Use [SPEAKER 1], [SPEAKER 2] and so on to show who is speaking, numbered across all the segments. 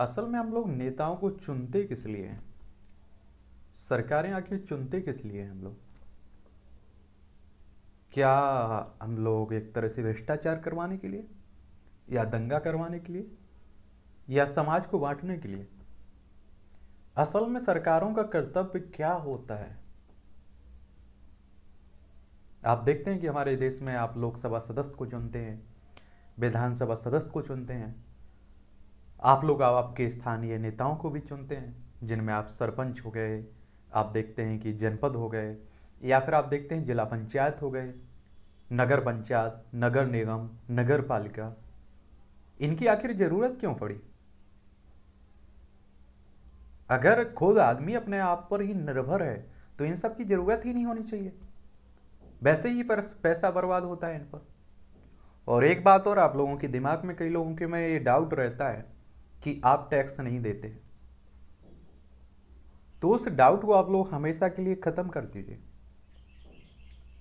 [SPEAKER 1] असल में हम लोग नेताओं को चुनते किस लिए हैं सरकारें आखिर चुनते किस लिए हैं हम लोग क्या हम लोग एक तरह से भ्रष्टाचार करवाने के लिए या दंगा करवाने के लिए या समाज को बांटने के लिए असल में सरकारों का कर्तव्य क्या होता है आप देखते हैं कि हमारे देश में आप लोकसभा सदस्य को चुनते हैं विधानसभा सदस्य को चुनते हैं आप लोग आपके स्थानीय नेताओं को भी चुनते हैं जिनमें आप सरपंच हो गए आप देखते हैं कि जनपद हो गए या फिर आप देखते हैं जिला पंचायत हो गए नगर पंचायत नगर निगम नगर पालिका इनकी आखिर ज़रूरत क्यों पड़ी अगर खुद आदमी अपने आप पर ही निर्भर है तो इन सब की ज़रूरत ही नहीं होनी चाहिए वैसे ही पर पैसा बर्बाद होता है इन पर और एक बात और आप लोगों के दिमाग में कई लोगों के में ये डाउट रहता है कि आप टैक्स नहीं देते तो उस डाउट को आप लोग हमेशा के लिए ख़त्म कर दीजिए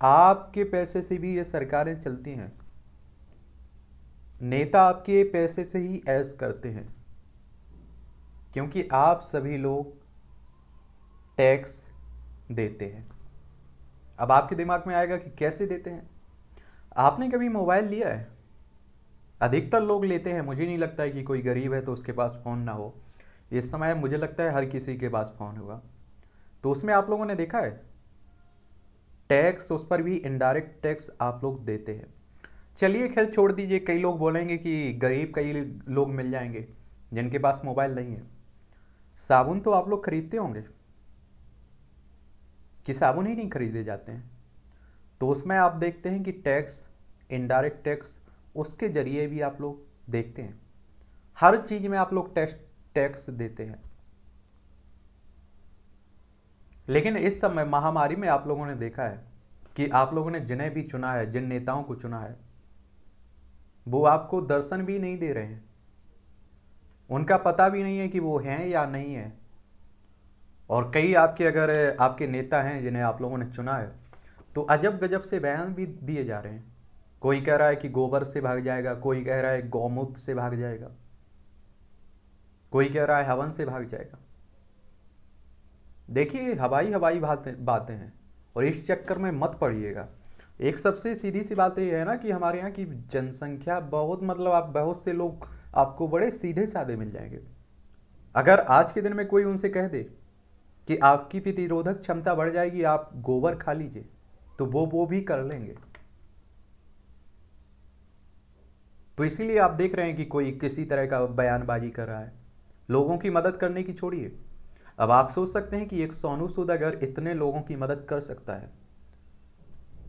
[SPEAKER 1] आपके पैसे से भी ये सरकारें चलती हैं नेता आपके पैसे से ही ऐस करते हैं क्योंकि आप सभी लोग टैक्स देते हैं अब आपके दिमाग में आएगा कि कैसे देते हैं आपने कभी मोबाइल लिया है अधिकतर लोग लेते हैं मुझे नहीं लगता है कि कोई गरीब है तो उसके पास फ़ोन ना हो इस समय मुझे लगता है हर किसी के पास फ़ोन होगा तो उसमें आप लोगों ने देखा है टैक्स उस पर भी इनडायरेक्ट टैक्स आप लोग देते हैं चलिए खैर छोड़ दीजिए कई लोग बोलेंगे कि गरीब कई लोग मिल जाएंगे जिनके पास मोबाइल नहीं है साबुन तो आप लोग खरीदते होंगे कि साबुन ही नहीं खरीदे जाते हैं तो उसमें आप देखते हैं कि टैक्स इनडायरेक्ट टैक्स उसके ज़रिए भी आप लोग देखते हैं हर चीज़ में आप लोग टैक्स टैक्स देते हैं लेकिन इस समय महामारी में आप लोगों ने देखा है कि आप लोगों ने जिन्हें भी चुना है जिन नेताओं को चुना है वो आपको दर्शन भी नहीं दे रहे हैं उनका पता भी नहीं है कि वो हैं या नहीं है और कई आपके अगर आपके नेता हैं जिन्हें आप लोगों ने चुना है तो अजब गजब से बयान भी दिए जा रहे हैं कोई कह रहा है कि गोबर से भाग जाएगा कोई कह रहा है गौमूत्र से भाग जाएगा कोई कह रहा है हवन से भाग जाएगा देखिए हवाई हवाई बातें हैं और इस चक्कर में मत पड़िएगा एक सबसे सीधी सी बात यह है ना कि हमारे यहाँ की जनसंख्या बहुत मतलब आप बहुत से लोग आपको बड़े सीधे साधे मिल जाएंगे अगर आज के दिन में कोई उनसे कह दे कि आपकी प्रतिरोधक क्षमता बढ़ जाएगी आप गोबर खा लीजिए तो वो वो भी कर लेंगे तो इसीलिए आप देख रहे हैं कि कोई किसी तरह का बयानबाजी कर रहा है लोगों की मदद करने की छोड़िए अब आप सोच सकते हैं कि एक सोनू सूद अगर इतने लोगों की मदद कर सकता है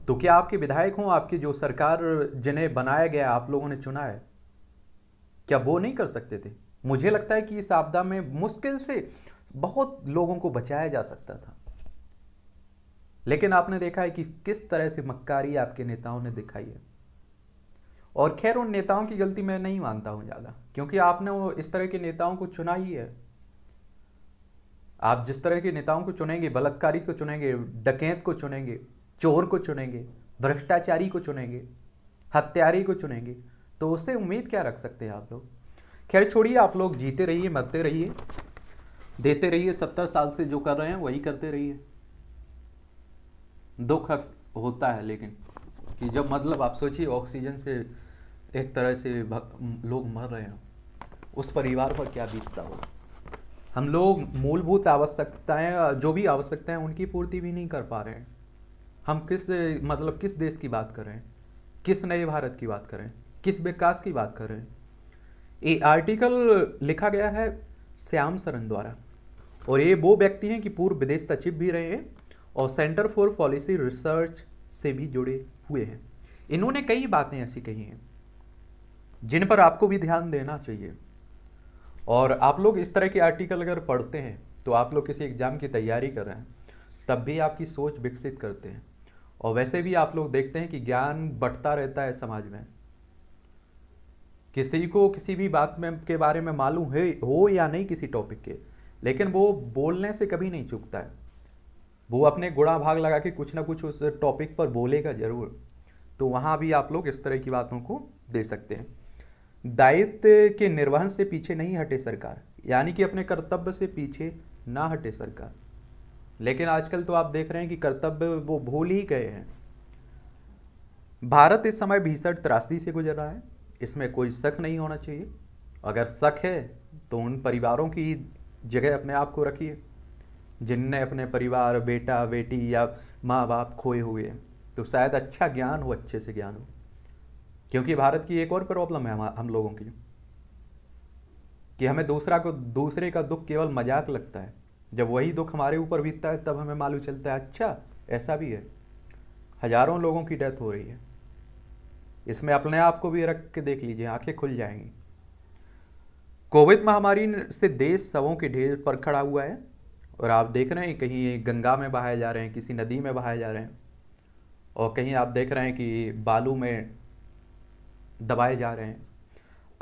[SPEAKER 1] तो क्या आपके विधायक हों आपकी जो सरकार जिन्हें बनाया गया आप लोगों ने चुना है क्या वो नहीं कर सकते थे मुझे लगता है कि इस आपदा में मुश्किल से बहुत लोगों को बचाया जा सकता था लेकिन आपने देखा है कि किस तरह से मक्कारी आपके नेताओं ने दिखाई है और खैर उन नेताओं की गलती मैं नहीं मानता हूं ज़्यादा क्योंकि आपने वो इस तरह के नेताओं को चुना ही है आप जिस तरह के नेताओं को चुनेंगे बलात्कारी को चुनेंगे डकैत को चुनेंगे चोर को चुनेंगे भ्रष्टाचारी को चुनेंगे हत्यारी को चुनेंगे तो उससे उम्मीद क्या रख सकते हैं आप लोग खैर छोड़िए आप लोग जीते रहिए मरते रहिए देते रहिए सत्तर साल से जो कर रहे हैं वही करते रहिए दुख होता है लेकिन कि जब मतलब आप सोचिए ऑक्सीजन से एक तरह से लोग मर रहे हैं उस परिवार पर क्या बीतता हो हम लोग मूलभूत आवश्यकताएं जो भी आवश्यकताएं उनकी पूर्ति भी नहीं कर पा रहे हैं हम किस मतलब किस देश की बात कर रहे हैं किस नए भारत की बात करें किस विकास की बात कर रहे हैं ये आर्टिकल लिखा गया है श्याम सरन द्वारा और ये वो व्यक्ति हैं कि पूर्व विदेश सचिव भी रहे हैं और सेंटर फॉर पॉलिसी रिसर्च से भी जुड़े हुए हैं इन्होंने कई बातें ऐसी कही हैं जिन पर आपको भी ध्यान देना चाहिए और आप लोग इस तरह के आर्टिकल अगर पढ़ते हैं तो आप लोग किसी एग्ज़ाम की तैयारी कर रहे हैं तब भी आपकी सोच विकसित करते हैं और वैसे भी आप लोग देखते हैं कि ज्ञान बढ़ता रहता है समाज में किसी को किसी भी बात में के बारे में मालूम है हो या नहीं किसी टॉपिक के लेकिन वो बोलने से कभी नहीं चुकता है वो अपने गुड़ा भाग लगा के कुछ ना कुछ उस टॉपिक पर बोलेगा ज़रूर तो वहाँ भी आप लोग इस तरह की बातों को दे सकते हैं दायित्व के निर्वहन से पीछे नहीं हटे सरकार यानी कि अपने कर्तव्य से पीछे ना हटे सरकार लेकिन आजकल तो आप देख रहे हैं कि कर्तव्य वो भूल ही गए हैं भारत इस समय भीषण त्रासदी से गुजर रहा है इसमें कोई शक नहीं होना चाहिए अगर शक है तो उन परिवारों की जगह अपने आप को रखिए जिनने अपने परिवार बेटा बेटी या माँ बाप खोए हुए हैं तो शायद अच्छा ज्ञान हो अच्छे से ज्ञान हो क्योंकि भारत की एक और प्रॉब्लम है हम, हम लोगों की कि हमें दूसरा को दूसरे का दुख केवल मजाक लगता है जब वही दुख हमारे ऊपर बीतता है तब हमें मालूम चलता है अच्छा ऐसा भी है हजारों लोगों की डेथ हो रही है इसमें अपने आप को भी रख के देख लीजिए आंखें खुल जाएंगी कोविड महामारी से देश सबों के ढेर पर खड़ा हुआ है और आप देख रहे हैं कहीं गंगा में बहाए जा रहे हैं किसी नदी में बहाए जा रहे हैं और कहीं आप देख रहे हैं कि बालू में दबाए जा रहे हैं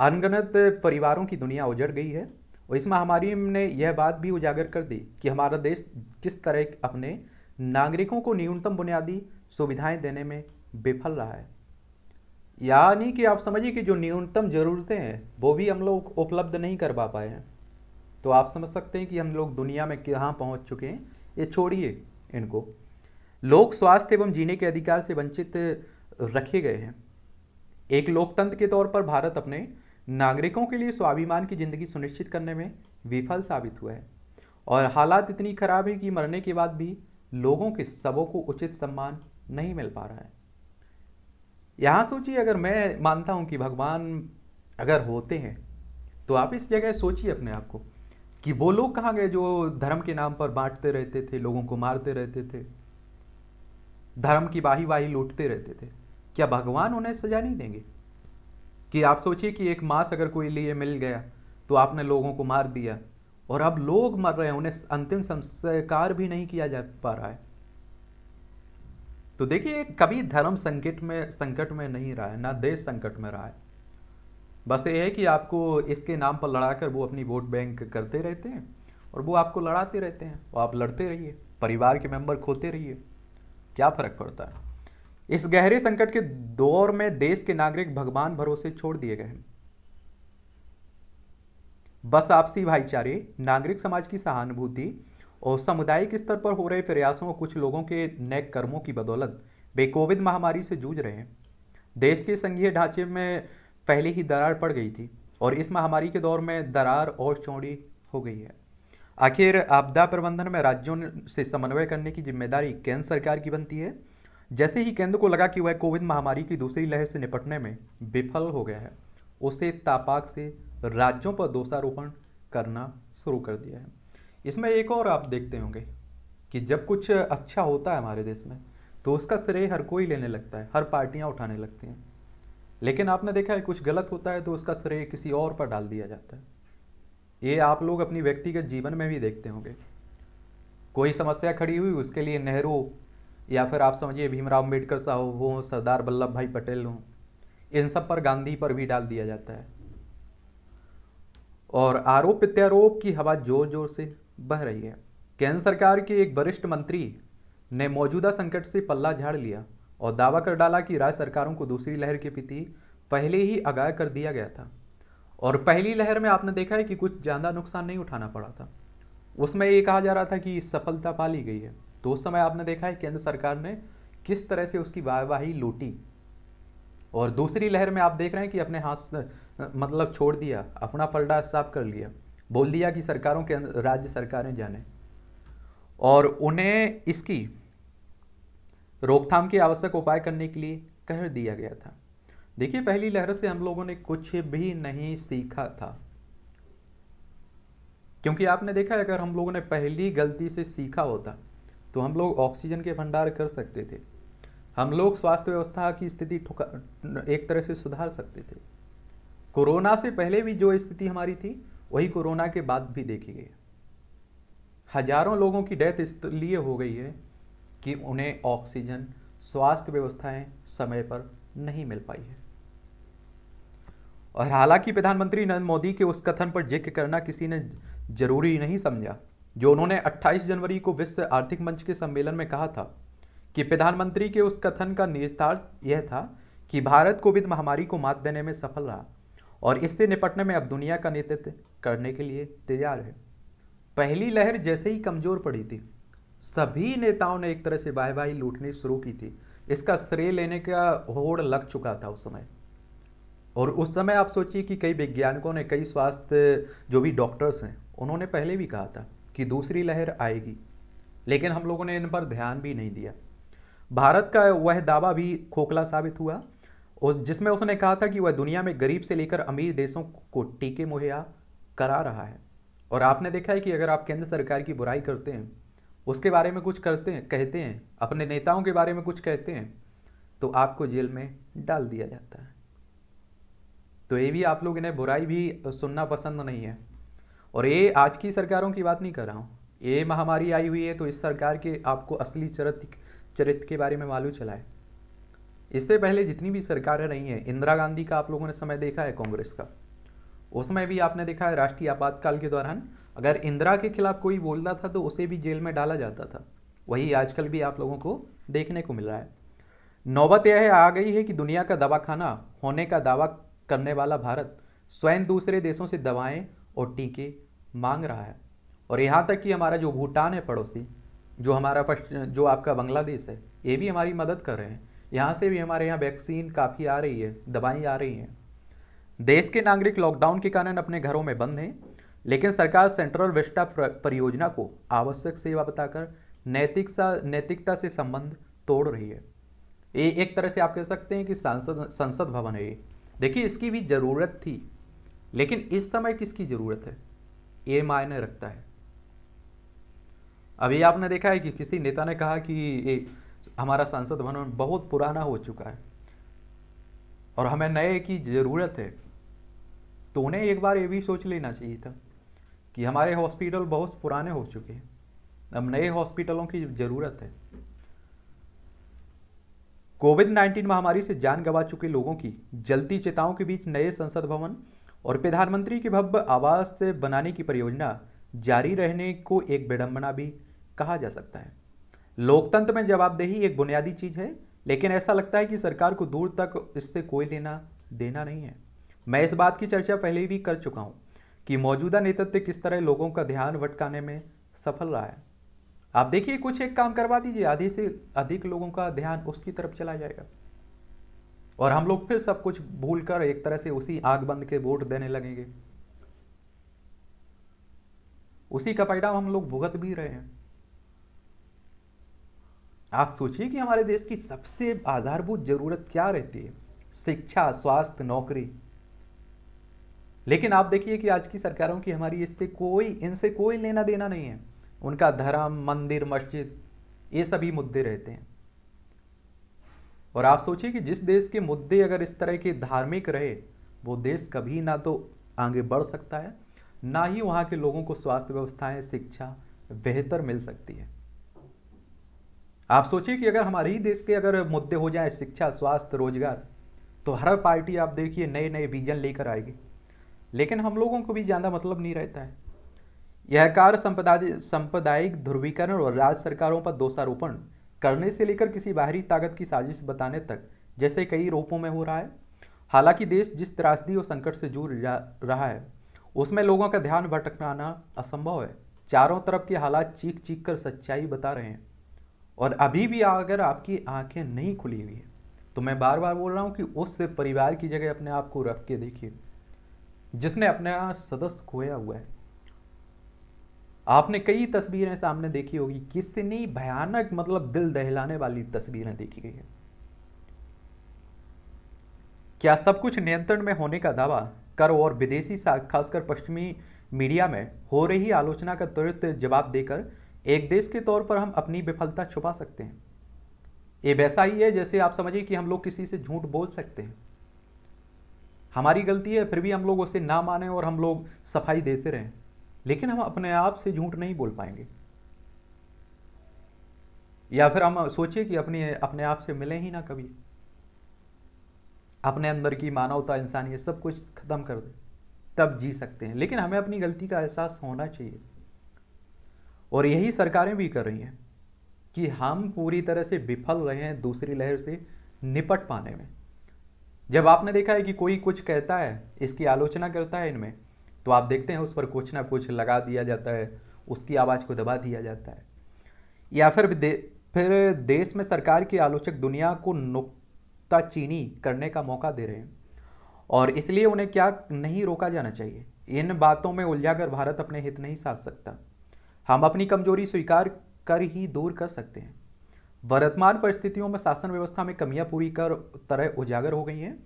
[SPEAKER 1] अनगनत परिवारों की दुनिया उजड़ गई है और इस महामारी ने यह बात भी उजागर कर दी कि हमारा देश किस तरह अपने नागरिकों को न्यूनतम बुनियादी सुविधाएं देने में विफल रहा है यानी कि आप समझिए कि जो न्यूनतम ज़रूरतें हैं वो भी हम लोग उपलब्ध नहीं करवा पाए हैं तो आप समझ सकते हैं कि हम लोग दुनिया में कहाँ पहुँच चुके हैं ये छोड़िए इनको लोग स्वास्थ्य एवं जीने के अधिकार से वंचित रखे गए हैं एक लोकतंत्र के तौर पर भारत अपने नागरिकों के लिए स्वाभिमान की जिंदगी सुनिश्चित करने में विफल साबित हुआ है और हालात इतनी खराब है कि मरने के बाद भी लोगों के सबों को उचित सम्मान नहीं मिल पा रहा है यहाँ सोचिए अगर मैं मानता हूँ कि भगवान अगर होते हैं तो आप इस जगह सोचिए अपने आप को कि वो लोग कहाँ गए जो धर्म के नाम पर बांटते रहते थे लोगों को मारते रहते थे धर्म की बाही बाही लूटते रहते थे क्या भगवान उन्हें सजा नहीं देंगे कि आप सोचिए कि एक मांस अगर कोई लिए मिल गया तो आपने लोगों को मार दिया और अब लोग मर रहे हैं उन्हें अंतिम संस्कार भी नहीं किया जा पा रहा है तो देखिए कभी धर्म संकट में संकट में नहीं रहा है ना देश संकट में रहा है बस ये है कि आपको इसके नाम पर लड़ाकर वो अपनी वोट बैंक करते रहते हैं और वो आपको लड़ाते रहते हैं और आप लड़ते रहिए परिवार के मेंबर खोते रहिए क्या फ़र्क पड़ता है इस गहरे संकट के दौर में देश के नागरिक भगवान भरोसे छोड़ दिए गए हैं बस आपसी भाईचारे नागरिक समाज की सहानुभूति और सामुदायिक स्तर पर हो रहे प्रयासों और कुछ लोगों के नए कर्मों की बदौलत वे कोविड महामारी से जूझ रहे हैं देश के संघीय ढांचे में पहले ही दरार पड़ गई थी और इस महामारी के दौर में दरार और चौड़ी हो गई है आखिर आपदा प्रबंधन में राज्यों से समन्वय करने की जिम्मेदारी केंद्र सरकार की बनती है जैसे ही केंद्र को लगा कि वह कोविड महामारी की दूसरी लहर से निपटने में विफल हो गया है उसे तापाक से राज्यों पर दोषारोपण करना शुरू कर दिया है इसमें एक और आप देखते होंगे कि जब कुछ अच्छा होता है हमारे देश में तो उसका श्रेय हर कोई लेने लगता है हर पार्टियां उठाने लगती हैं लेकिन आपने देखा है कुछ गलत होता है तो उसका श्रेय किसी और पर डाल दिया जाता है ये आप लोग अपनी व्यक्तिगत जीवन में भी देखते होंगे कोई समस्या खड़ी हुई उसके लिए नेहरू या फिर आप समझिए भीमराव अम्बेडकर साहब हों सरदार वल्लभ भाई पटेल हों इन सब पर गांधी पर भी डाल दिया जाता है और आरोप प्रत्यारोप की हवा जोर जोर से बह रही है केंद्र सरकार के एक वरिष्ठ मंत्री ने मौजूदा संकट से पल्ला झाड़ लिया और दावा कर डाला कि राज्य सरकारों को दूसरी लहर के प्रति पहले ही आगाह कर दिया गया था और पहली लहर में आपने देखा है कि कुछ ज़्यादा नुकसान नहीं उठाना पड़ा था उसमें ये कहा जा रहा था कि सफलता पा ली गई है तो उस समय आपने देखा है केंद्र सरकार ने किस तरह से उसकी वाहवाही लूटी और दूसरी लहर में आप देख रहे हैं कि अपने हाथ मतलब छोड़ दिया अपना पलटा साफ कर लिया बोल दिया कि सरकारों के राज्य सरकारें जाने और उन्हें इसकी रोकथाम के आवश्यक उपाय करने के लिए कह दिया गया था देखिए पहली लहर से हम लोगों ने कुछ भी नहीं सीखा था क्योंकि आपने देखा अगर हम लोगों ने पहली गलती से सीखा होता तो हम लोग ऑक्सीजन के भंडार कर सकते थे हम लोग स्वास्थ्य व्यवस्था की स्थिति एक तरह से सुधार सकते थे कोरोना से पहले भी जो स्थिति हमारी थी वही कोरोना के बाद भी देखी गई हजारों लोगों की डेथ इसलिए हो गई है कि उन्हें ऑक्सीजन स्वास्थ्य व्यवस्थाएं समय पर नहीं मिल पाई है और हालांकि प्रधानमंत्री नरेंद्र मोदी के उस कथन पर जिक्र करना किसी ने जरूरी नहीं समझा जो उन्होंने 28 जनवरी को विश्व आर्थिक मंच के सम्मेलन में कहा था कि प्रधानमंत्री के उस कथन का निहितार्थ यह था कि भारत कोविड महामारी को मात देने में सफल रहा और इससे निपटने में अब दुनिया का नेतृत्व करने के लिए तैयार है पहली लहर जैसे ही कमजोर पड़ी थी सभी नेताओं ने एक तरह से बाय बाय लूटनी शुरू की थी इसका श्रेय लेने का होड़ लग चुका था उस समय और उस समय आप सोचिए कि कई वैज्ञानिकों ने कई स्वास्थ्य जो भी डॉक्टर्स हैं उन्होंने पहले भी कहा था कि दूसरी लहर आएगी लेकिन हम लोगों ने इन पर ध्यान भी नहीं दिया भारत का वह दावा भी खोखला साबित हुआ उस जिसमें उसने कहा था कि वह दुनिया में गरीब से लेकर अमीर देशों को टीके मुहैया करा रहा है और आपने देखा है कि अगर आप केंद्र सरकार की बुराई करते हैं उसके बारे में कुछ करते हैं कहते हैं अपने नेताओं के बारे में कुछ कहते हैं तो आपको जेल में डाल दिया जाता है तो ये भी आप लोग इन्हें बुराई भी सुनना पसंद नहीं है और ये आज की सरकारों की बात नहीं कर रहा हूँ ये महामारी आई हुई है तो इस सरकार के आपको असली चरित्र चरित्र के बारे में मालूम चला है इससे पहले जितनी भी सरकारें रही हैं इंदिरा गांधी का आप लोगों ने समय देखा है कांग्रेस का उस समय भी आपने देखा है राष्ट्रीय आपातकाल के दौरान अगर इंदिरा के खिलाफ कोई बोलता था तो उसे भी जेल में डाला जाता था वही आजकल भी आप लोगों को देखने को मिल रहा है नौबत यह आ गई है कि दुनिया का दवाखाना होने का दावा करने वाला भारत स्वयं दूसरे देशों से दवाएं और टीके मांग रहा है और यहाँ तक कि हमारा जो भूटान है पड़ोसी जो हमारा जो आपका बांग्लादेश है ये भी हमारी मदद कर रहे हैं यहाँ से भी हमारे यहाँ वैक्सीन काफ़ी आ रही है दवाई आ रही हैं देश के नागरिक लॉकडाउन के कारण अपने घरों में बंद हैं लेकिन सरकार सेंट्रल वेस्टा परियोजना को आवश्यक सेवा बताकर नैतिक नैतिकता से संबंध तोड़ रही है ये एक तरह से आप कह सकते हैं कि सांसद संसद भवन है ये देखिए इसकी भी ज़रूरत थी लेकिन इस समय किसकी ज़रूरत है ये मायने रखता है अभी आपने देखा है कि किसी नेता ने कहा कि ये हमारा संसद भवन बहुत पुराना हो चुका है और हमें नए की ज़रूरत है तो उन्हें एक बार ये भी सोच लेना चाहिए था कि हमारे हॉस्पिटल बहुत पुराने हो चुके हैं अब नए हॉस्पिटलों की ज़रूरत है कोविड नाइन्टीन महामारी से जान गंवा चुके लोगों की जलती चेताओं के बीच नए संसद भवन और प्रधानमंत्री के भव्य आवास बनाने की परियोजना जारी रहने को एक विडम्बना भी कहा जा सकता है लोकतंत्र में जवाबदेही एक बुनियादी चीज़ है लेकिन ऐसा लगता है कि सरकार को दूर तक इससे कोई लेना देना नहीं है मैं इस बात की चर्चा पहले भी कर चुका हूँ कि मौजूदा नेतृत्व किस तरह लोगों का ध्यान भटकाने में सफल रहा है आप देखिए कुछ एक काम करवा दीजिए आधे से अधिक लोगों का ध्यान उसकी तरफ चला जाएगा और हम लोग फिर सब कुछ भूल कर एक तरह से उसी आग बंद के वोट देने लगेंगे उसी का परिणाम हम लोग भुगत भी रहे हैं आप सोचिए कि हमारे देश की सबसे आधारभूत जरूरत क्या रहती है शिक्षा स्वास्थ्य नौकरी लेकिन आप देखिए कि आज की सरकारों की हमारी इससे कोई इनसे कोई लेना देना नहीं है उनका धर्म मंदिर मस्जिद ये सभी मुद्दे रहते हैं और आप सोचिए कि जिस देश के मुद्दे अगर इस तरह के धार्मिक रहे वो देश कभी ना तो आगे बढ़ सकता है ना ही वहाँ के लोगों को स्वास्थ्य व्यवस्थाएं शिक्षा बेहतर मिल सकती है आप सोचिए कि अगर हमारे ही देश के अगर मुद्दे हो जाए शिक्षा स्वास्थ्य रोजगार तो हर पार्टी आप देखिए नए नए विजन लेकर आएगी लेकिन हम लोगों को भी ज़्यादा मतलब नहीं रहता है यह कार्य संपदा सांप्रदायिक ध्रुवीकरण और राज्य सरकारों पर दोषारोपण करने से लेकर किसी बाहरी ताकत की साजिश बताने तक जैसे कई रूपों में हो रहा है हालांकि देश जिस त्रासदी और संकट से जूझ रहा है उसमें लोगों का ध्यान भटकाना असंभव है चारों तरफ के हालात चीख चीख कर सच्चाई बता रहे हैं और अभी भी अगर आपकी आंखें नहीं खुली हुई हैं तो मैं बार बार बोल रहा हूँ कि उस परिवार की जगह अपने आप को रख के देखिए जिसने अपना सदस्य खोया हुआ है आपने कई तस्वीरें सामने देखी होगी कितनी भयानक मतलब दिल दहलाने वाली तस्वीरें देखी गई है क्या सब कुछ नियंत्रण में होने का दावा कर और विदेशी खासकर पश्चिमी मीडिया में हो रही आलोचना का त्वरित जवाब देकर एक देश के तौर पर हम अपनी विफलता छुपा सकते हैं ये वैसा ही है जैसे आप समझिए कि हम लोग किसी से झूठ बोल सकते हैं हमारी गलती है फिर भी हम लोग उसे ना माने और हम लोग सफाई देते रहें लेकिन हम अपने आप से झूठ नहीं बोल पाएंगे या फिर हम सोचिए कि अपने अपने आप से मिले ही ना कभी अपने अंदर की मानवता इंसान ये सब कुछ खत्म कर दे तब जी सकते हैं लेकिन हमें अपनी गलती का एहसास होना चाहिए और यही सरकारें भी कर रही हैं कि हम पूरी तरह से विफल रहे हैं दूसरी लहर से निपट पाने में जब आपने देखा है कि कोई कुछ कहता है इसकी आलोचना करता है इनमें तो आप देखते हैं उस पर कुछ ना कुछ लगा दिया जाता है उसकी आवाज़ को दबा दिया जाता है या फिर दे, फिर देश में सरकार की आलोचक दुनिया को चीनी करने का मौका दे रहे हैं और इसलिए उन्हें क्या नहीं रोका जाना चाहिए इन बातों में उलझाकर भारत अपने हित नहीं साध सकता हम अपनी कमजोरी स्वीकार कर ही दूर कर सकते हैं वर्तमान परिस्थितियों में शासन व्यवस्था में कमियां पूरी कर तरह उजागर हो गई हैं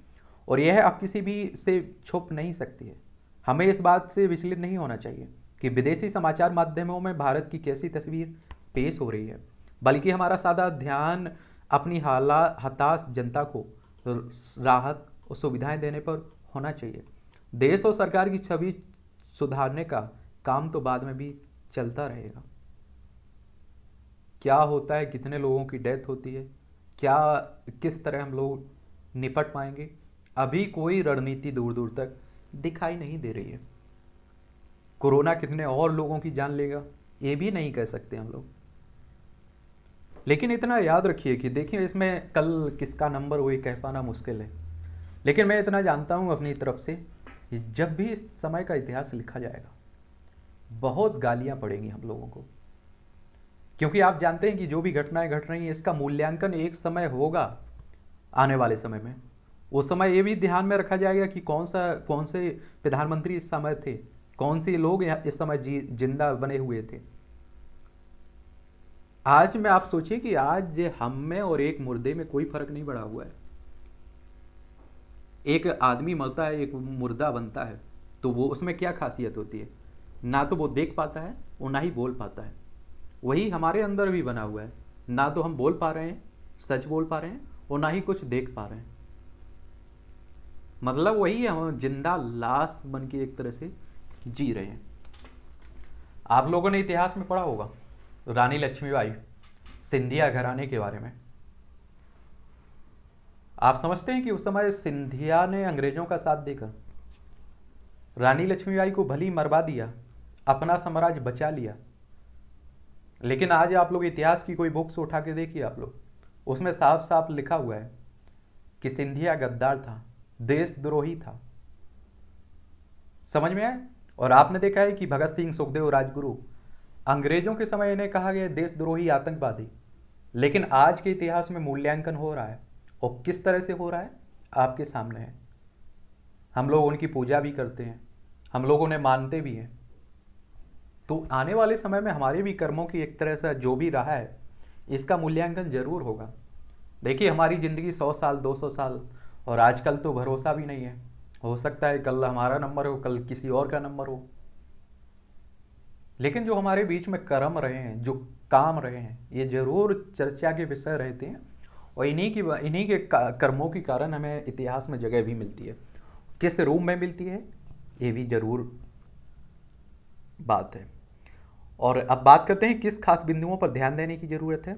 [SPEAKER 1] और यह आप किसी भी से छुप नहीं सकती है हमें इस बात से विचलित नहीं होना चाहिए कि विदेशी समाचार माध्यमों में भारत की कैसी तस्वीर पेश हो रही है बल्कि हमारा सादा ध्यान अपनी हाला हताश जनता को राहत और सुविधाएं देने पर होना चाहिए देश और सरकार की छवि सुधारने का काम तो बाद में भी चलता रहेगा क्या होता है कितने लोगों की डेथ होती है क्या किस तरह हम लोग निपट पाएंगे अभी कोई रणनीति दूर दूर तक दिखाई नहीं दे रही है कोरोना कितने और लोगों की जान लेगा ये भी नहीं कह सकते हम लोग लेकिन इतना याद रखिए कि देखिए इसमें कल किसका नंबर हुई कह पाना मुश्किल है लेकिन मैं इतना जानता हूँ अपनी तरफ से जब भी इस समय का इतिहास लिखा जाएगा बहुत गालियाँ पड़ेंगी हम लोगों को क्योंकि आप जानते हैं कि जो भी घटनाएं घट रही हैं इसका मूल्यांकन एक समय होगा आने वाले समय में उस समय ये भी ध्यान में रखा जाएगा कि कौन सा कौन से प्रधानमंत्री इस समय थे कौन से लोग इस समय जी जिंदा बने हुए थे आज मैं आप सोचिए कि आज हम में और एक मुर्दे में कोई फर्क नहीं पड़ा हुआ है एक आदमी मरता है एक मुर्दा बनता है तो वो उसमें क्या खासियत होती है ना तो वो देख पाता है और ना ही बोल पाता है वही हमारे अंदर भी बना हुआ है ना तो हम बोल पा रहे हैं सच बोल पा रहे हैं और ना ही कुछ देख पा रहे हैं मतलब वही हम जिंदा लाश बन के एक तरह से जी रहे हैं आप लोगों ने इतिहास में पढ़ा होगा रानी लक्ष्मीबाई सिंधिया घराने के बारे में आप समझते हैं कि उस समय सिंधिया ने अंग्रेजों का साथ देकर रानी लक्ष्मीबाई को भली मरवा दिया अपना साम्राज्य बचा लिया लेकिन आज आप लोग इतिहास की कोई बुक्स उठा के देखिए आप लोग उसमें साफ साफ लिखा हुआ है कि सिंधिया गद्दार था देशद्रोही था समझ में आए और आपने देखा है कि भगत सिंह सुखदेव राजगुरु अंग्रेजों के समय इन्हें कहा गया देशद्रोही आतंकवादी लेकिन आज के इतिहास में मूल्यांकन हो रहा है और किस तरह से हो रहा है आपके सामने है हम लोग उनकी पूजा भी करते हैं हम लोग उन्हें मानते भी हैं तो आने वाले समय में हमारे भी कर्मों की एक तरह से जो भी रहा है इसका मूल्यांकन जरूर होगा देखिए हमारी ज़िंदगी सौ साल दो सौ साल और आजकल तो भरोसा भी नहीं है हो सकता है कल हमारा नंबर हो कल किसी और का नंबर हो लेकिन जो हमारे बीच में कर्म रहे हैं जो काम रहे हैं ये जरूर चर्चा के विषय रहते हैं और इन्हीं की इन्हीं के कर्मों के कारण हमें इतिहास में जगह भी मिलती है किस रूम में मिलती है ये भी जरूर बात है और अब बात करते हैं किस खास बिंदुओं पर ध्यान देने की ज़रूरत है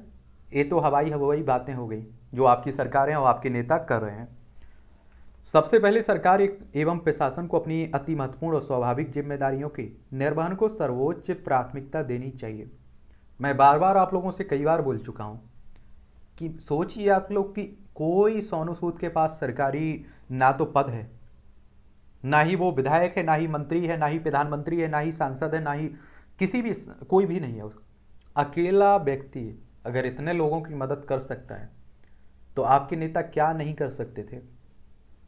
[SPEAKER 1] ये तो हवाई हवाई बातें हो गई जो आपकी सरकारें और आपके नेता कर रहे हैं सबसे पहले सरकार एवं प्रशासन को अपनी अति महत्वपूर्ण और स्वाभाविक जिम्मेदारियों के निर्वहन को सर्वोच्च प्राथमिकता देनी चाहिए मैं बार बार आप लोगों से कई बार बोल चुका हूँ कि सोचिए आप लोग कि कोई सोनू सूद के पास सरकारी ना तो पद है ना ही वो विधायक है ना ही मंत्री है ना ही प्रधानमंत्री है ना ही सांसद है ना ही किसी भी कोई भी नहीं है अकेला व्यक्ति अगर इतने लोगों की मदद कर सकता है तो आपके नेता क्या नहीं कर सकते थे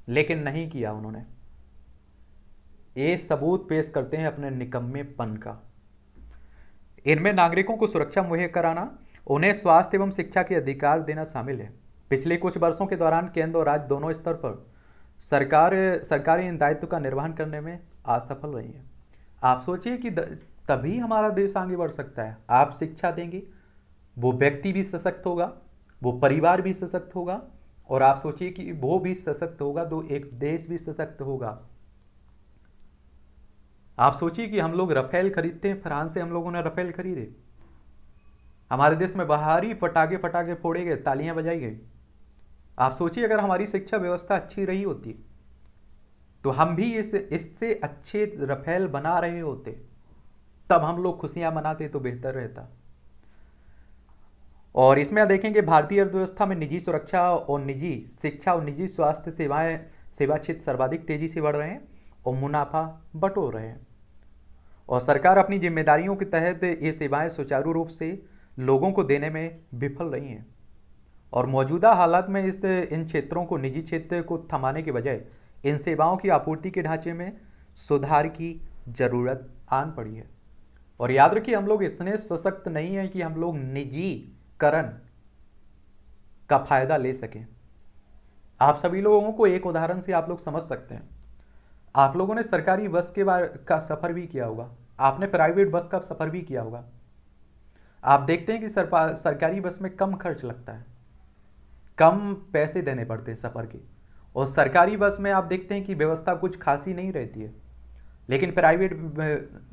[SPEAKER 1] लेकिन नहीं किया उन्होंने ये सबूत पेश करते हैं अपने निकम्मेपन का इनमें नागरिकों को सुरक्षा मुहैया कराना उन्हें स्वास्थ्य एवं शिक्षा के अधिकार देना शामिल है पिछले कुछ वर्षों के दौरान केंद्र और राज्य दोनों स्तर पर सरकार सरकारी इन दायित्व का निर्वहन करने में असफल रही है आप सोचिए कि तभी हमारा देश आगे बढ़ सकता है आप शिक्षा देंगे वो व्यक्ति भी सशक्त होगा वो परिवार भी सशक्त होगा और आप सोचिए कि वो भी सशक्त होगा तो एक देश भी सशक्त होगा आप सोचिए कि हम लोग रफेल खरीदते हैं फ्रांस से हम लोगों ने रफेल खरीदे हमारे देश में बाहरी फटाके फटाके फोड़े गए तालियां बजाई गई आप सोचिए अगर हमारी शिक्षा व्यवस्था अच्छी रही होती तो हम भी इस इससे अच्छे रफेल बना रहे होते तब हम लोग खुशियां मनाते तो बेहतर रहता और इसमें आप देखेंगे भारतीय अर्थव्यवस्था में निजी सुरक्षा और निजी शिक्षा और निजी स्वास्थ्य सेवाएं सेवा क्षेत्र सर्वाधिक तेजी से बढ़ रहे हैं और मुनाफा बटोर रहे हैं और सरकार अपनी जिम्मेदारियों के तहत ये सेवाएं सुचारू रूप से लोगों को देने में विफल रही हैं और मौजूदा हालात में इस इन क्षेत्रों को निजी क्षेत्र को थमाने के बजाय इन सेवाओं की आपूर्ति के ढांचे में सुधार की ज़रूरत आन पड़ी है और याद रखिए हम लोग इतने सशक्त नहीं हैं कि हम लोग निजी करण का फायदा ले सकें आप सभी लोगों को एक उदाहरण से आप लोग समझ सकते हैं आप लोगों ने सरकारी बस के बारे का सफ़र भी किया होगा आपने प्राइवेट बस का सफ़र भी किया होगा आप देखते हैं कि सरकारी बस में कम खर्च लगता है कम पैसे देने पड़ते हैं सफ़र के और सरकारी बस में आप देखते हैं कि व्यवस्था कुछ खासी नहीं रहती है लेकिन प्राइवेट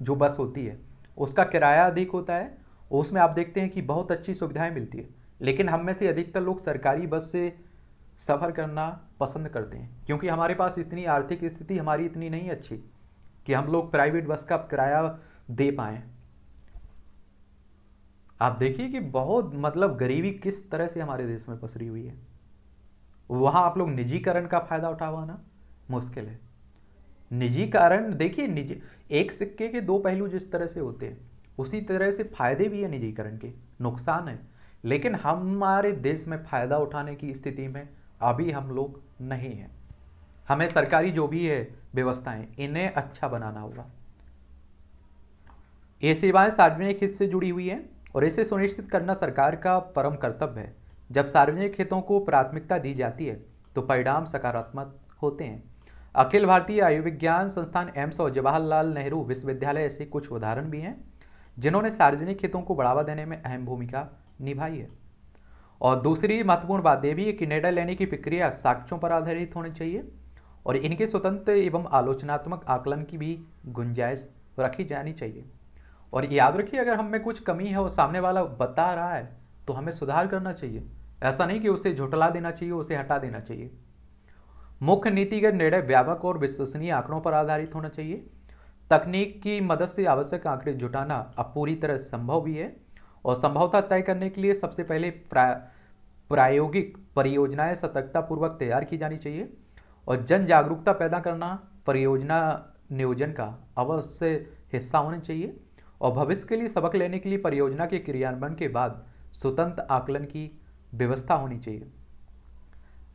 [SPEAKER 1] जो बस होती है उसका किराया अधिक होता है उसमें आप देखते हैं कि बहुत अच्छी सुविधाएं मिलती है लेकिन हम में से अधिकतर लोग सरकारी बस से सफ़र करना पसंद करते हैं क्योंकि हमारे पास इतनी आर्थिक स्थिति हमारी इतनी नहीं अच्छी कि हम लोग प्राइवेट बस का किराया दे पाए आप देखिए कि बहुत मतलब गरीबी किस तरह से हमारे देश में पसरी हुई है वहाँ आप लोग निजीकरण का फ़ायदा उठावाना मुश्किल है निजीकरण देखिए निजी एक सिक्के के दो पहलू जिस तरह से होते हैं उसी तरह से फायदे भी है निजीकरण के नुकसान है लेकिन हमारे देश में फ़ायदा उठाने की स्थिति में अभी हम लोग नहीं हैं हमें सरकारी जो भी है व्यवस्थाएं इन्हें अच्छा बनाना होगा ये सेवाएं सार्वजनिक हित से जुड़ी हुई हैं और इसे सुनिश्चित करना सरकार का परम कर्तव्य है जब सार्वजनिक हितों को प्राथमिकता दी जाती है तो परिणाम सकारात्मक होते हैं अखिल भारतीय आयुर्विज्ञान संस्थान एम्स और जवाहरलाल नेहरू विश्वविद्यालय ऐसे कुछ उदाहरण भी हैं जिन्होंने सार्वजनिक हितों को बढ़ावा देने में अहम भूमिका निभाई है और दूसरी महत्वपूर्ण बात यह भी है कि निर्णय लेने की प्रक्रिया साक्ष्यों पर आधारित होनी चाहिए और इनके स्वतंत्र एवं आलोचनात्मक आकलन की भी गुंजाइश रखी जानी चाहिए और याद रखिए अगर हम में कुछ कमी है और सामने वाला बता रहा है तो हमें सुधार करना चाहिए ऐसा नहीं कि उसे झुटला देना चाहिए उसे हटा देना चाहिए मुख्य नीतिगत निर्णय व्यापक और विश्वसनीय आंकड़ों पर आधारित होना चाहिए तकनीक की मदद से आवश्यक आंकड़े जुटाना अब पूरी तरह संभव भी है और संभवता तय करने के लिए सबसे पहले प्रा, प्रायोगिक परियोजनाएं सतर्कता पूर्वक तैयार की जानी चाहिए और जन जागरूकता पैदा करना परियोजना नियोजन का अवश्य हिस्सा होना चाहिए और भविष्य के लिए सबक लेने के लिए परियोजना के क्रियान्वयन के बाद स्वतंत्र आकलन की व्यवस्था होनी चाहिए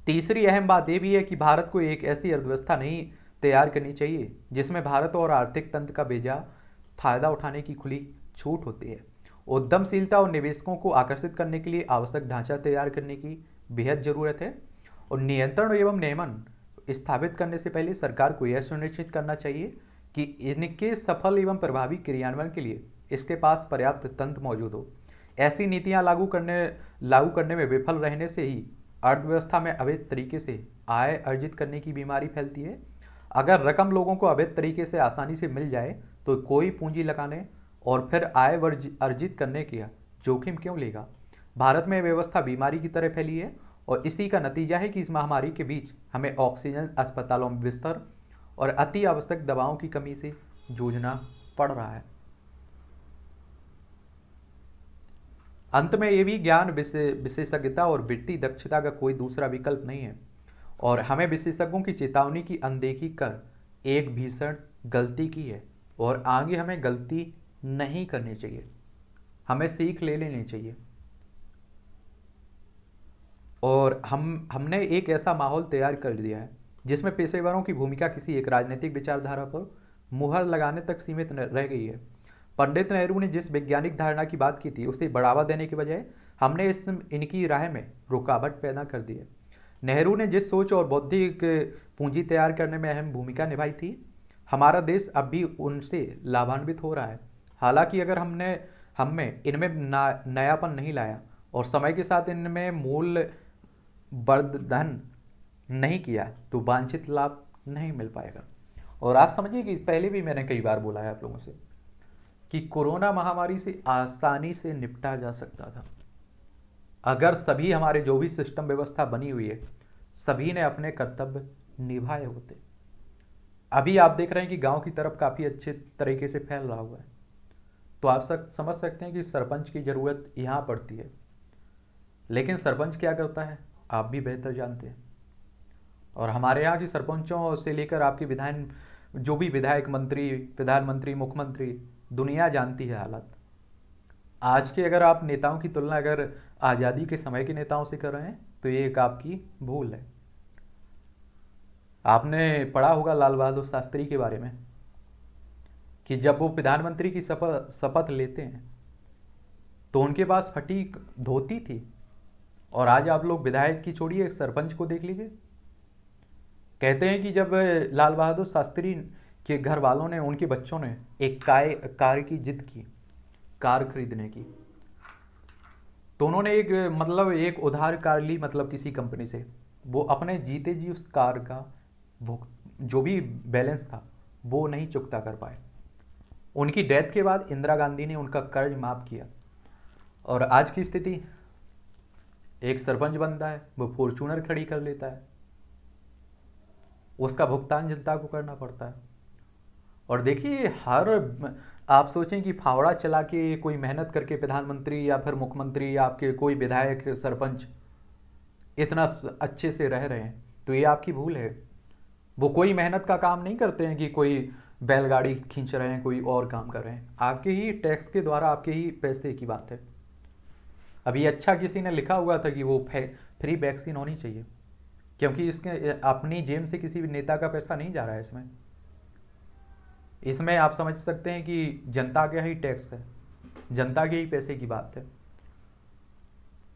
[SPEAKER 1] तीसरी अहम बात यह भी है कि भारत को एक ऐसी अर्थव्यवस्था नहीं तैयार करनी चाहिए जिसमें भारत और आर्थिक तंत्र का बेजा फायदा उठाने की खुली छूट होती है उद्यमशीलता और निवेशकों को आकर्षित करने के लिए आवश्यक ढांचा तैयार करने की बेहद ज़रूरत है और नियंत्रण एवं नियमन स्थापित करने से पहले सरकार को यह सुनिश्चित करना चाहिए कि इनके सफल एवं प्रभावी क्रियान्वयन के लिए इसके पास पर्याप्त तंत्र मौजूद हो ऐसी नीतियां लागू करने लागू करने में विफल रहने से ही अर्थव्यवस्था में अवैध तरीके से आय अर्जित करने की बीमारी फैलती है अगर रकम लोगों को अवैध तरीके से आसानी से मिल जाए तो कोई पूंजी लगाने और फिर आय अर्जित करने का जोखिम क्यों लेगा भारत में व्यवस्था बीमारी की तरह फैली है और इसी का नतीजा है कि इस महामारी के बीच हमें ऑक्सीजन अस्पतालों में बिस्तर और अति आवश्यक दवाओं की कमी से जूझना पड़ रहा है अंत में ये भी ज्ञान विशेषज्ञता और वित्तीय दक्षता का कोई दूसरा विकल्प नहीं है और हमें विशेषज्ञों की चेतावनी की अनदेखी कर एक भीषण गलती की है और आगे हमें गलती नहीं करनी चाहिए हमें सीख ले लेनी चाहिए और हम हमने एक ऐसा माहौल तैयार कर दिया है जिसमें पेशेवरों की भूमिका किसी एक राजनीतिक विचारधारा पर मुहर लगाने तक सीमित रह गई है पंडित नेहरू ने जिस वैज्ञानिक धारणा की बात की थी उसे बढ़ावा देने के बजाय हमने इस इनकी राह में रुकावट पैदा कर दी है नेहरू ने जिस सोच और बौद्धिक पूंजी तैयार करने में अहम भूमिका निभाई थी हमारा देश अब भी उनसे लाभान्वित हो रहा है हालांकि अगर हमने हम में इनमें नयापन नहीं लाया और समय के साथ इनमें मूल वर्धन नहीं किया तो वांछित लाभ नहीं मिल पाएगा और आप समझिए कि पहले भी मैंने कई बार बोला है आप लोगों से कि कोरोना महामारी से आसानी से निपटा जा सकता था अगर सभी हमारे जो भी सिस्टम व्यवस्था बनी हुई है सभी ने अपने कर्तव्य निभाए होते अभी आप देख रहे हैं कि गांव की तरफ काफ़ी अच्छे तरीके से फैल रहा हुआ है तो आप सब समझ सकते हैं कि सरपंच की ज़रूरत यहाँ पड़ती है लेकिन सरपंच क्या करता है आप भी बेहतर जानते हैं और हमारे यहाँ की सरपंचों से लेकर आपके विधायन जो भी विधायक मंत्री प्रधानमंत्री मुख्यमंत्री दुनिया जानती है हालत आज के अगर आप नेताओं की तुलना अगर आज़ादी के समय के नेताओं से कर रहे हैं तो ये एक आपकी भूल है आपने पढ़ा होगा लाल बहादुर शास्त्री के बारे में कि जब वो प्रधानमंत्री की शपथ शपथ लेते हैं तो उनके पास फटी धोती थी और आज आप लोग विधायक की छोड़िए एक सरपंच को देख लीजिए कहते हैं कि जब लाल बहादुर शास्त्री के घर वालों ने उनके बच्चों ने एक काय कार की जिद की कार खरीदने की तो उन्होंने एक मतलब एक उधार कार ली मतलब किसी कंपनी से वो अपने जीते जी उस कार का जो भी बैलेंस था वो नहीं चुकता कर पाए उनकी डेथ के बाद इंदिरा गांधी ने उनका कर्ज माफ़ किया और आज की स्थिति एक सरपंच बनता है वो फॉर्चूनर खड़ी कर लेता है उसका भुगतान जनता को करना पड़ता है और देखिए हर आप सोचें कि फावड़ा चला के कोई मेहनत करके प्रधानमंत्री या फिर मुख्यमंत्री या आपके कोई विधायक सरपंच इतना अच्छे से रह रहे हैं तो ये आपकी भूल है वो कोई मेहनत का काम नहीं करते हैं कि कोई बैलगाड़ी खींच रहे हैं कोई और काम कर रहे हैं आपके ही टैक्स के द्वारा आपके ही पैसे की बात है अभी अच्छा किसी ने लिखा हुआ था कि वो फ्री वैक्सीन होनी चाहिए क्योंकि इसके अपनी जेब से किसी भी नेता का पैसा नहीं जा रहा है इसमें इसमें आप समझ सकते हैं कि जनता के ही टैक्स है जनता के ही पैसे की बात है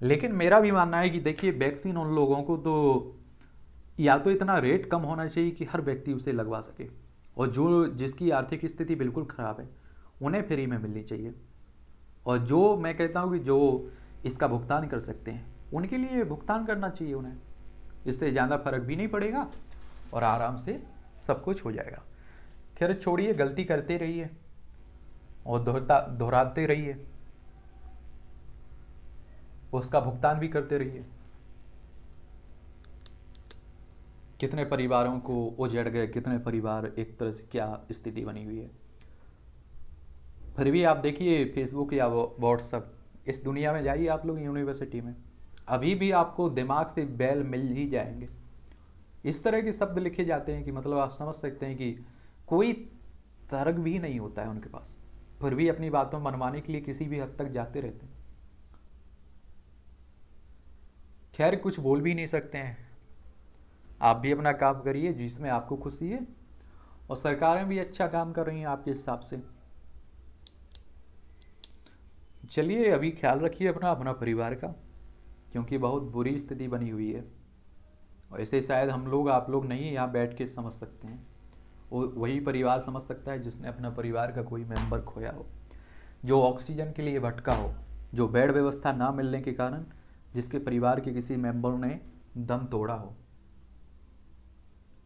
[SPEAKER 1] लेकिन मेरा भी मानना है कि देखिए वैक्सीन उन लोगों को तो या तो इतना रेट कम होना चाहिए कि हर व्यक्ति उसे लगवा सके और जो जिसकी आर्थिक स्थिति बिल्कुल ख़राब है उन्हें फ्री में मिलनी चाहिए और जो मैं कहता हूँ कि जो इसका भुगतान कर सकते हैं उनके लिए भुगतान करना चाहिए उन्हें इससे ज़्यादा फर्क भी नहीं पड़ेगा और आराम से सब कुछ हो जाएगा खैर छोड़िए गलती करते रहिए और दोहराते रहिए उसका भुगतान भी करते रहिए कितने परिवारों को उजड़ गए कितने परिवार एक तरह से क्या स्थिति बनी हुई है फिर भी आप देखिए फेसबुक या व्हाट्सअप इस दुनिया में जाइए आप लोग यूनिवर्सिटी में अभी भी आपको दिमाग से बैल मिल ही जाएंगे इस तरह के शब्द लिखे जाते हैं कि मतलब आप समझ सकते हैं कि कोई तर्क भी नहीं होता है उनके पास फिर भी अपनी बातों मनवाने के लिए किसी भी हद तक जाते रहते हैं खैर कुछ बोल भी नहीं सकते हैं आप भी अपना काम करिए जिसमें आपको खुशी है और सरकारें भी अच्छा काम कर रही हैं आपके हिसाब से चलिए अभी ख्याल रखिए अपना अपना परिवार का क्योंकि बहुत बुरी स्थिति बनी हुई है और ऐसे शायद हम लोग आप लोग नहीं यहाँ बैठ के समझ सकते हैं वो वही परिवार समझ सकता है जिसने अपना परिवार का कोई मेंबर खोया हो जो ऑक्सीजन के लिए भटका हो जो बेड व्यवस्था ना मिलने के कारण जिसके परिवार के किसी मेंबर ने दम तोड़ा हो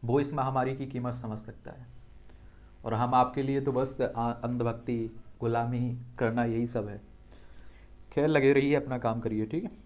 [SPEAKER 1] वो इस महामारी की कीमत समझ सकता है और हम आपके लिए तो बस अंधभक्ति गुलामी करना यही सब है खैर लगे रहिए अपना काम करिए ठीक है